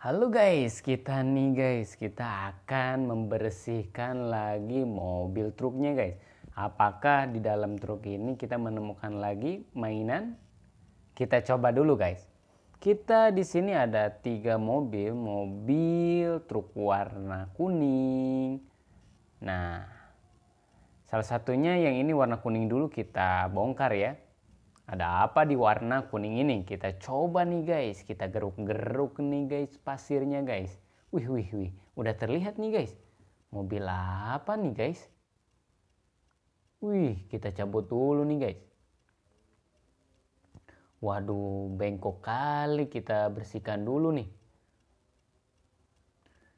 Halo guys, kita nih guys, kita akan membersihkan lagi mobil truknya guys. Apakah di dalam truk ini kita menemukan lagi mainan? Kita coba dulu guys. Kita di sini ada tiga mobil, mobil truk warna kuning. Nah, salah satunya yang ini warna kuning dulu kita bongkar ya. Ada apa di warna kuning ini? Kita coba nih guys. Kita geruk-geruk nih guys pasirnya guys. Wih, wih, wih. Udah terlihat nih guys. Mobil apa nih guys? Wih, kita cabut dulu nih guys. Waduh, bengkok kali kita bersihkan dulu nih.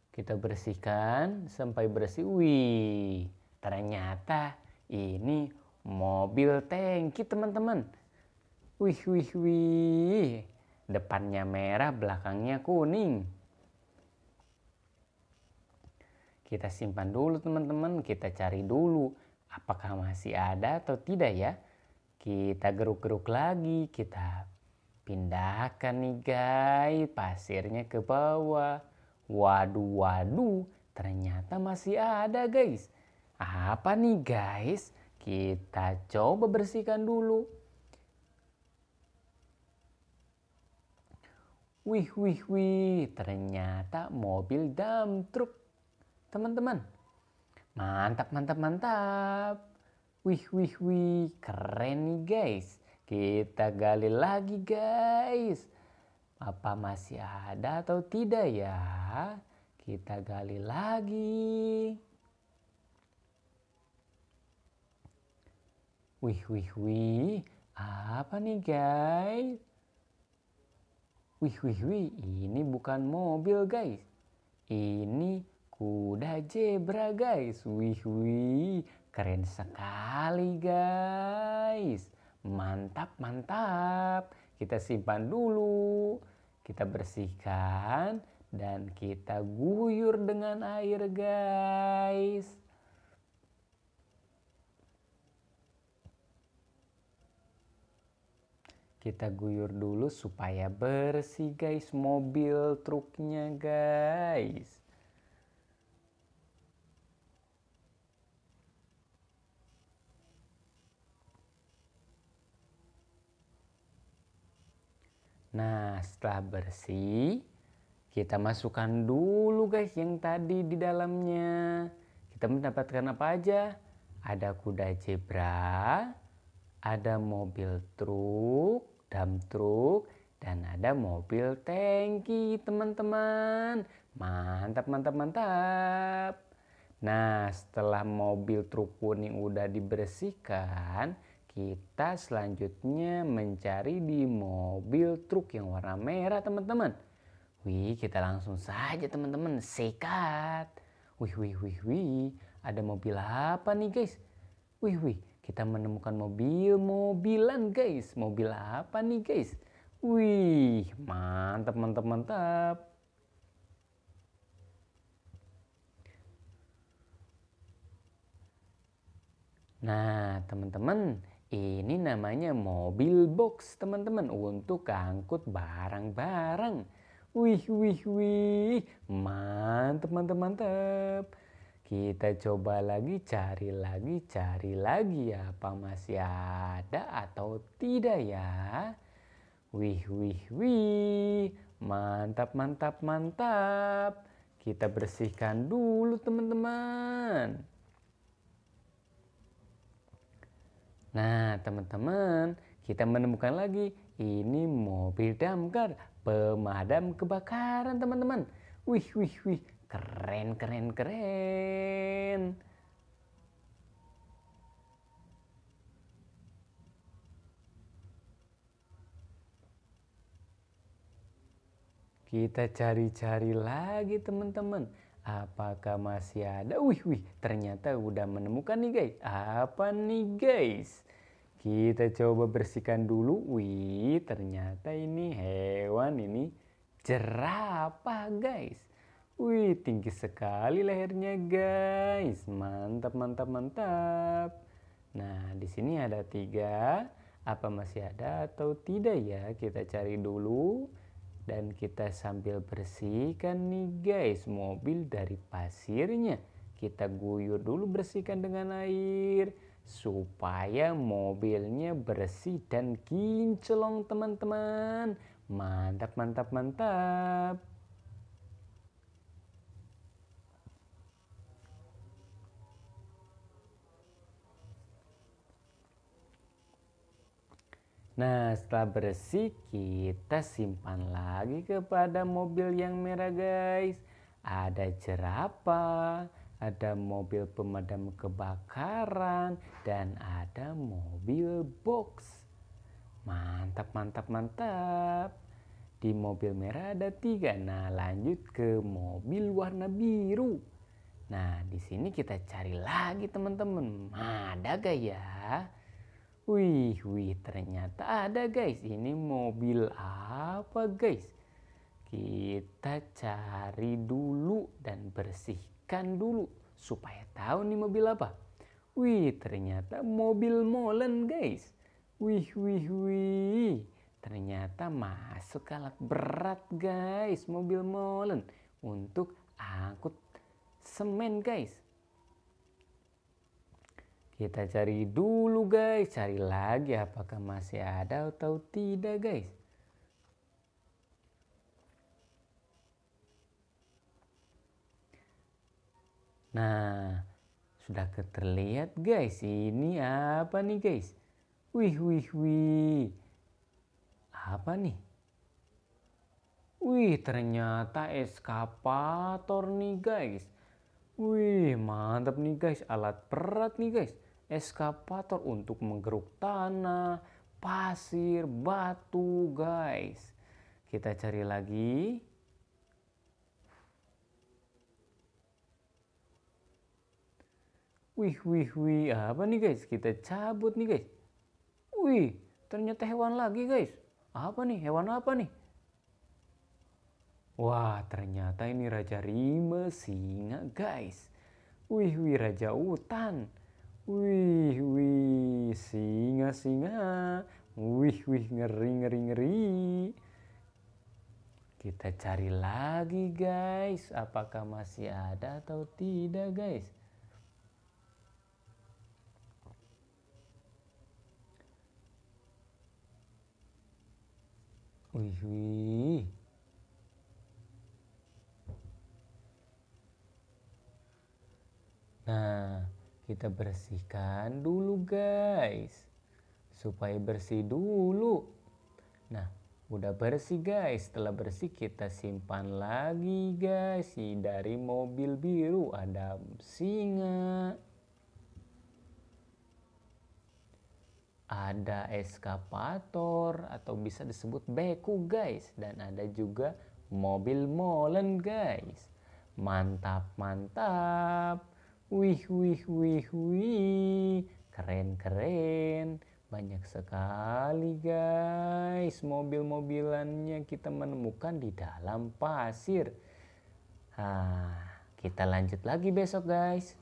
Kita bersihkan sampai bersih. Wih, ternyata ini mobil tangki teman-teman Wih, wih, wih. Depannya merah, belakangnya kuning. Kita simpan dulu teman-teman, kita cari dulu apakah masih ada atau tidak ya. Kita geruk-geruk lagi, kita pindahkan nih guys pasirnya ke bawah. Waduh, waduh, ternyata masih ada guys. Apa nih guys? Kita coba bersihkan dulu. Wih, wih, wih, ternyata mobil dump truk. Teman-teman, mantap, mantap, mantap. Wih, wih, wih, keren nih guys. Kita gali lagi guys. Apa masih ada atau tidak ya? Kita gali lagi. Wih, wih, wih, apa nih guys? Wih, wih, wih, ini bukan mobil guys. Ini kuda zebra guys. Wih, wih, keren sekali guys. Mantap, mantap. Kita simpan dulu. Kita bersihkan dan kita guyur dengan air guys. Kita guyur dulu supaya bersih guys mobil truknya guys. Nah, setelah bersih, kita masukkan dulu guys yang tadi di dalamnya. Kita mendapatkan apa aja? Ada kuda zebra, ada mobil truk, dam truk, dan ada mobil tangki teman-teman. Mantap, mantap, mantap. Nah, setelah mobil truk kuning udah dibersihkan, kita selanjutnya mencari di mobil truk yang warna merah teman-teman. Wih, kita langsung saja teman-teman, sekat. Wih, wih, wih, wih, ada mobil apa nih guys? Wih, wih, kita menemukan mobil-mobilan guys. Mobil apa nih guys? Wih, mantap, mantap, mantap. Nah, teman-teman, ini namanya mobil box, teman-teman, untuk angkut barang-barang. Wih, wih, wih, mantap, mantap, mantap. Kita coba lagi, cari lagi, cari lagi ya. Apa masih ada atau tidak ya? Wih, wih, wih. Mantap, mantap, mantap. Kita bersihkan dulu teman-teman. Nah, teman-teman, kita menemukan lagi. Ini mobil damkar pemadam kebakaran, teman-teman. Wih, wih, wih. Keren, keren, keren. Kita cari-cari lagi teman-teman. Apakah masih ada? Wih, wih, ternyata udah menemukan nih guys. Apa nih guys? Kita coba bersihkan dulu. Wih, ternyata ini hewan ini jerapah guys. Wih, tinggi sekali lehernya, guys. Mantap, mantap, mantap. Nah, di sini ada tiga. Apa masih ada atau tidak ya? Kita cari dulu. Dan kita sambil bersihkan nih guys mobil dari pasirnya. Kita guyur dulu bersihkan dengan air. Supaya mobilnya bersih dan kinclong teman-teman. Mantap, mantap, mantap. Nah, setelah bersih, kita simpan lagi kepada mobil yang merah, guys. Ada jerapah, ada mobil pemadam kebakaran, dan ada mobil box. Mantap, mantap, mantap. Di mobil merah ada tiga. Nah, lanjut ke mobil warna biru. Nah, di sini kita cari lagi teman-teman. Ada gak ya? Wih, wih, ternyata ada guys. Ini mobil apa guys? Kita cari dulu dan bersihkan dulu supaya tahu nih mobil apa. Wih, ternyata mobil molen guys. Wih, wih, wih. Ternyata masuk alat berat guys, mobil molen untuk angkut semen guys. Kita cari dulu guys, cari lagi apakah masih ada atau tidak guys. Nah, sudah terlihat guys, ini apa nih guys? Wih, wih, wih. Apa nih? Wih, ternyata eskapator nih guys. Wih, mantap nih guys, alat berat nih guys. Eskavator untuk menggeruk tanah, pasir, batu, guys. Kita cari lagi. Wih, wih, wih. Apa nih guys? Kita cabut nih guys. Wih, ternyata hewan lagi guys. Apa nih? Hewan apa nih? Wah, ternyata ini Raja Rima singa guys. Wih, wih, Raja Hutan. Wih, wih, singa-singa. Wih, wih, ngeri, ngeri, ngeri. Kita cari lagi guys, apakah masih ada atau tidak guys. Wih, wih. Nah, kita bersihkan dulu guys supaya bersih dulu nah udah bersih guys setelah bersih kita simpan lagi guys dari mobil biru ada singa ada eskapator atau bisa disebut beku guys dan ada juga mobil molen guys mantap mantap Wih, wih, wih, wih. Keren, keren. Banyak sekali guys mobil-mobilannya kita menemukan di dalam pasir. Ha, ah, kita lanjut lagi besok guys.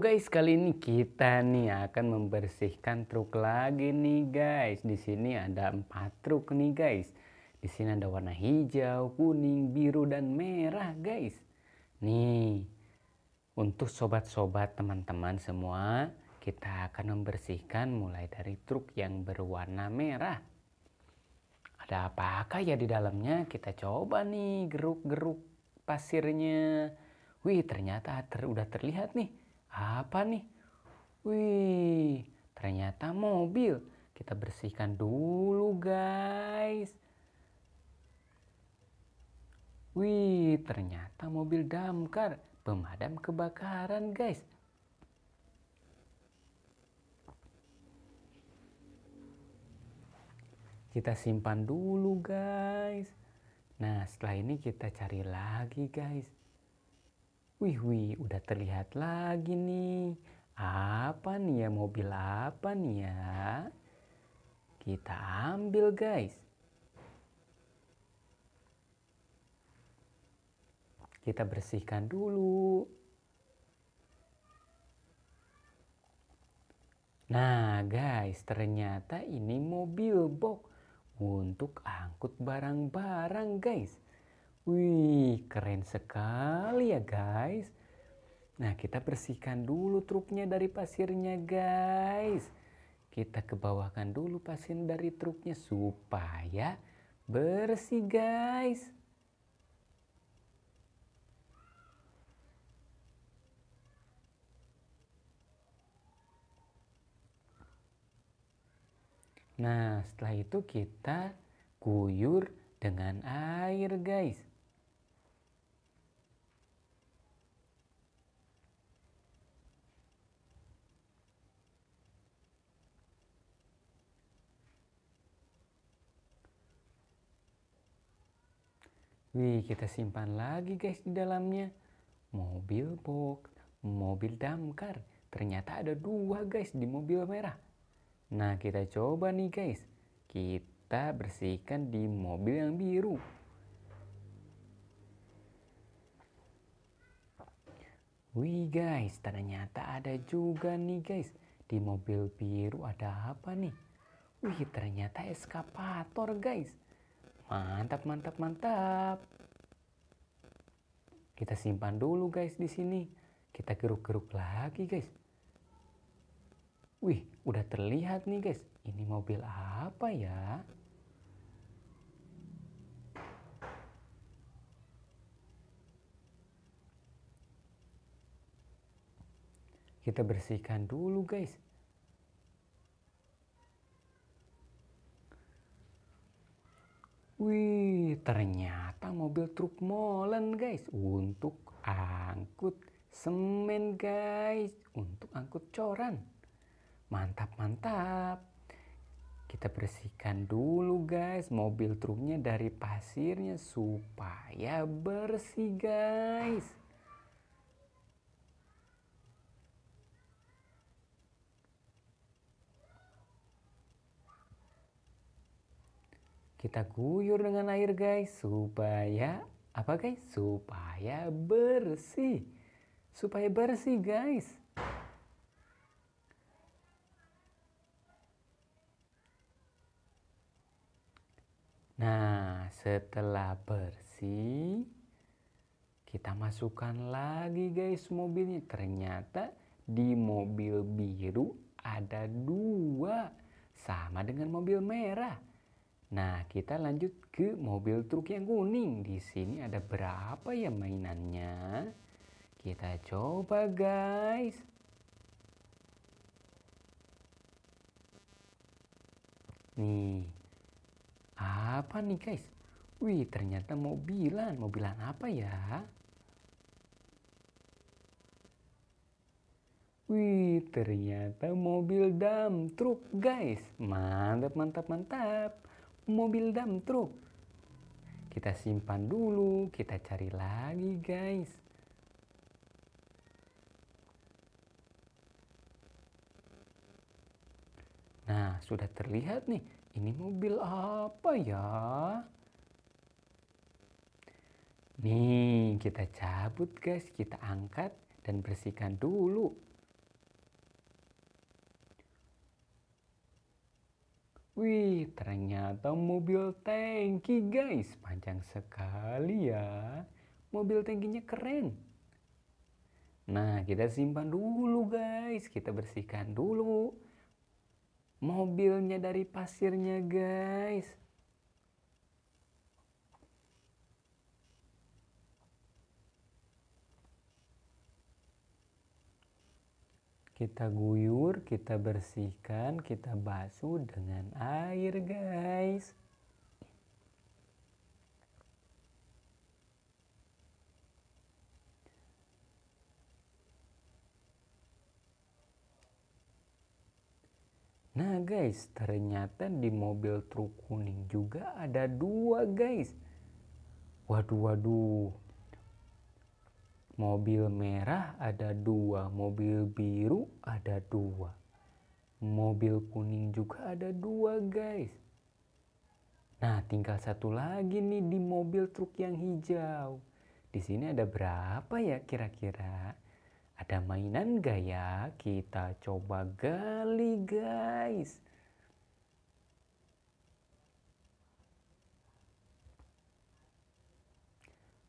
Guys, kali ini kita nih akan membersihkan truk lagi nih guys. Di sini ada empat truk nih guys. Di sini ada warna hijau, kuning, biru, dan merah guys. Nih, untuk sobat-sobat teman-teman semua, kita akan membersihkan mulai dari truk yang berwarna merah. Ada apakah ya di dalamnya? Kita coba nih geruk-geruk pasirnya. Wih, ternyata ter udah terlihat nih. Apa nih? Wih, ternyata mobil. Kita bersihkan dulu, guys. Wih, ternyata mobil damkar pemadam kebakaran guys kita simpan dulu guys nah setelah ini kita cari lagi guys wih wih udah terlihat lagi nih apa nih ya mobil apa nih ya kita ambil guys kita bersihkan dulu. Nah, guys, ternyata ini mobil box untuk angkut barang-barang, guys. Wih, keren sekali ya, guys. Nah, kita bersihkan dulu truknya dari pasirnya, guys. Kita kebawakan dulu pasir dari truknya supaya bersih, guys. Nah, setelah itu kita guyur dengan air, guys. Wih, kita simpan lagi guys di dalamnya. Mobil box, mobil damkar. Ternyata ada dua guys di mobil merah. Nah, kita coba nih guys. Kita bersihkan di mobil yang biru. Wih guys, ternyata ada juga nih guys. Di mobil biru ada apa nih? Wih, ternyata eskapator guys. Mantap, mantap, mantap. Kita simpan dulu guys di sini. Kita geruk-geruk lagi guys. Wih, udah terlihat nih guys. Ini mobil apa ya? Kita bersihkan dulu guys. Wih, ternyata mobil truk molen guys untuk angkut semen guys, untuk angkut coran. Mantap, mantap. Kita bersihkan dulu guys mobil truknya dari pasirnya supaya bersih guys. Kita guyur dengan air guys supaya apa guys? Supaya bersih. Supaya bersih guys. Setelah bersih, kita masukkan lagi guys mobilnya. Ternyata di mobil biru ada dua. Sama dengan mobil merah. Nah, kita lanjut ke mobil truk yang kuning. Di sini ada berapa ya mainannya? Kita coba, guys. Nih. Apa nih, guys? Wih, ternyata mobilan. Mobilan apa ya? Wih, ternyata mobil dam truk, guys. Mantap, mantap, mantap. Mobil dam truk. Kita simpan dulu, kita cari lagi, guys. Nah, sudah terlihat nih, ini mobil apa ya? Nih, kita cabut guys, kita angkat dan bersihkan dulu. Wih, ternyata mobil tangki guys, panjang sekali ya. Mobil tangkinya keren. Nah, kita simpan dulu guys, kita bersihkan dulu mobilnya dari pasirnya guys. kita guyur, kita bersihkan, kita basuh dengan air, guys. Nah guys, ternyata di mobil truk kuning juga ada dua guys. Waduh, waduh. Mobil merah ada dua, mobil biru ada dua. Mobil kuning juga ada dua guys. Nah tinggal satu lagi nih di mobil truk yang hijau. Di sini ada berapa ya kira-kira? Ada mainan gak ya? Kita coba gali guys.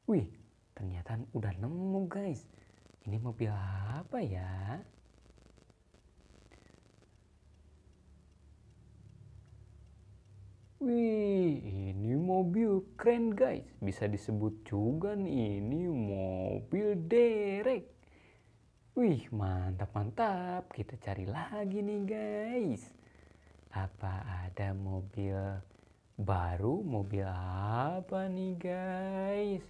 Wih, Ternyata udah nemu guys. Ini mobil apa ya? Wih, ini mobil keren guys. Bisa disebut juga nih, ini mobil derek. Wih, mantap-mantap. Kita cari lagi nih guys. Apa ada mobil baru? Mobil apa nih guys?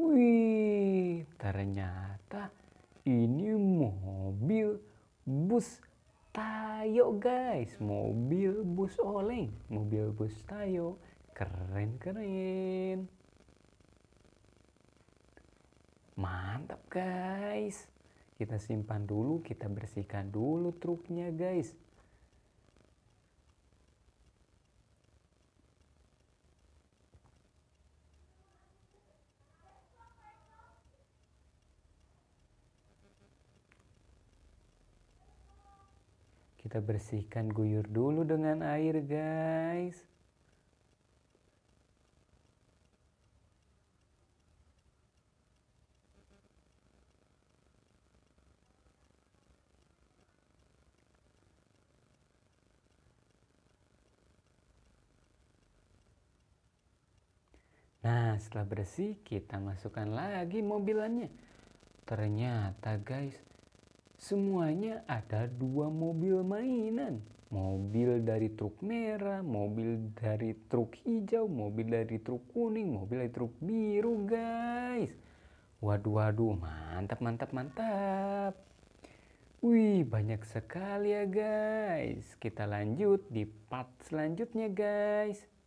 Wih, ternyata ini mobil bus Tayo guys, mobil bus oleng, mobil bus Tayo, keren-keren. Mantap guys, kita simpan dulu, kita bersihkan dulu truknya guys. Kita bersihkan guyur dulu dengan air, guys. Nah, setelah bersih, kita masukkan lagi mobilannya. Ternyata, guys, semuanya ada dua mobil mainan. Mobil dari truk merah, mobil dari truk hijau, mobil dari truk kuning, mobil dari truk biru guys. Waduh, waduh, mantap, mantap, mantap. Wih, banyak sekali ya guys. Kita lanjut di part selanjutnya guys.